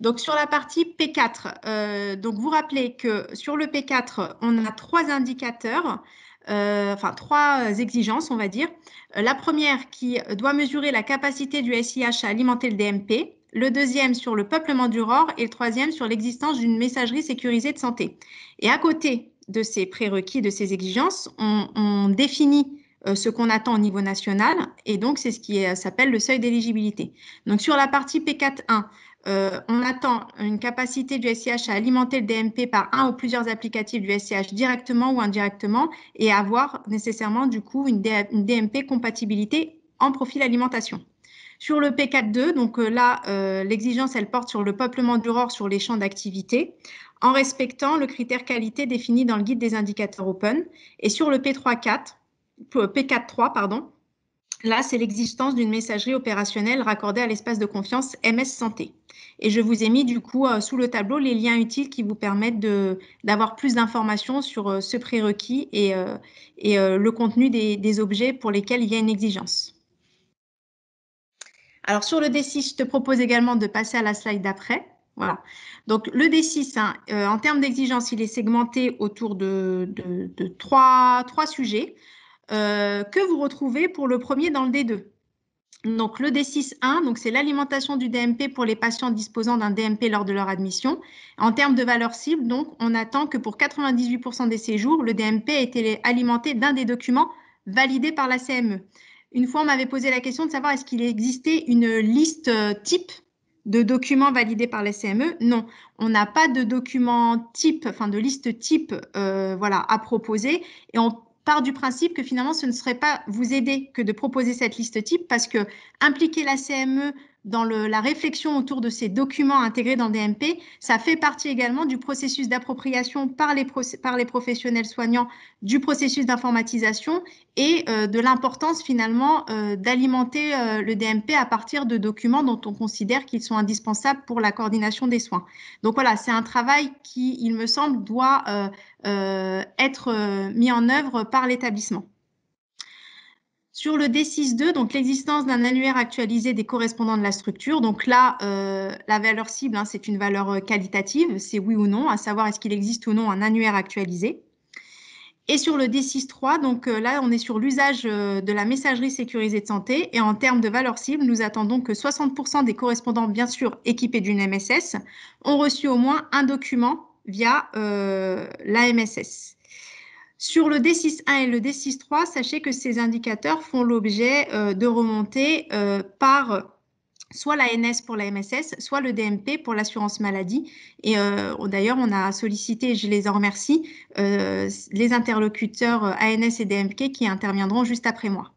Donc sur la partie P4, euh, donc vous rappelez que sur le P4, on a trois indicateurs, euh, enfin trois exigences, on va dire. Euh, la première qui doit mesurer la capacité du SIH à alimenter le DMP, le deuxième sur le peuplement du ROR et le troisième sur l'existence d'une messagerie sécurisée de santé. Et à côté de ces prérequis, de ces exigences, on, définit ce qu'on attend au niveau national, et donc c'est ce qui s'appelle le seuil d'éligibilité. Donc sur la partie P4.1, euh, on attend une capacité du SIH à alimenter le DMP par un ou plusieurs applicatifs du SIH directement ou indirectement et avoir nécessairement du coup une, DMP compatibilité en profil alimentation. Sur le P4.2, donc euh, là, euh, l'exigence, elle porte sur le peuplement d'Aurore sur les champs d'activité en respectant le critère qualité défini dans le guide des indicateurs open. Et sur le P3.4, P4.3, pardon, Là, c'est l'existence d'une messagerie opérationnelle raccordée à l'espace de confiance MS Santé. Et je vous ai mis du coup euh, sous le tableau les liens utiles qui vous permettent d'avoir plus d'informations sur euh, ce prérequis et, euh, et le contenu des, des, objets pour lesquels il y a une exigence. Alors sur le D6, je te propose également de passer à la slide d'après. Voilà. Donc le D6, hein, en termes d'exigence, il est segmenté autour de, de, de trois, trois, sujets. Euh, que vous retrouvez pour le premier dans le D2. Donc le D6.1, donc c'est l'alimentation du DMP pour les patients disposant d'un DMP lors de leur admission. En termes de valeur cible, donc on attend que pour 98% des séjours, le DMP ait été alimenté d'un des documents validés par la CME. Une fois, on m'avait posé la question de savoir est-ce qu'il existait une liste euh, type de documents validés par la CME Non, on n'a pas de document type, enfin de liste type, euh, voilà, à proposer. Et on part du principe que finalement ce ne serait pas vous aider que de proposer cette liste type parce que impliquer la CME dans la réflexion autour de ces documents intégrés dans le DMP, ça fait partie également du processus d'appropriation par, les, professionnels soignants du processus d'informatisation et euh, de l'importance finalement euh, d'alimenter euh, le DMP à partir de documents dont on considère qu'ils sont indispensables pour la coordination des soins. Donc voilà, c'est un travail qui, il me semble, doit être mis en œuvre par l'établissement. Sur le D6.2, donc l'existence d'un annuaire actualisé des correspondants de la structure. Donc là, euh, la valeur cible, hein, c'est une valeur euh, qualitative, c'est oui ou non, à savoir est-ce qu'il existe ou non un annuaire actualisé. Et sur le D6.3, donc euh, là, on est sur l'usage de la messagerie sécurisée de santé. Et en termes de valeur cible, nous attendons que 60% des correspondants, bien sûr équipés d'une MSS, ont reçu au moins un document via la MSS. Sur le D6.1 et le D6.3, sachez que ces indicateurs font l'objet euh, de remontées euh, par euh, soit l'ANS pour la MSS, soit le DMP pour l'assurance maladie. Et d'ailleurs, on a sollicité, je les en remercie, les interlocuteurs ANS et DMP qui interviendront juste après moi.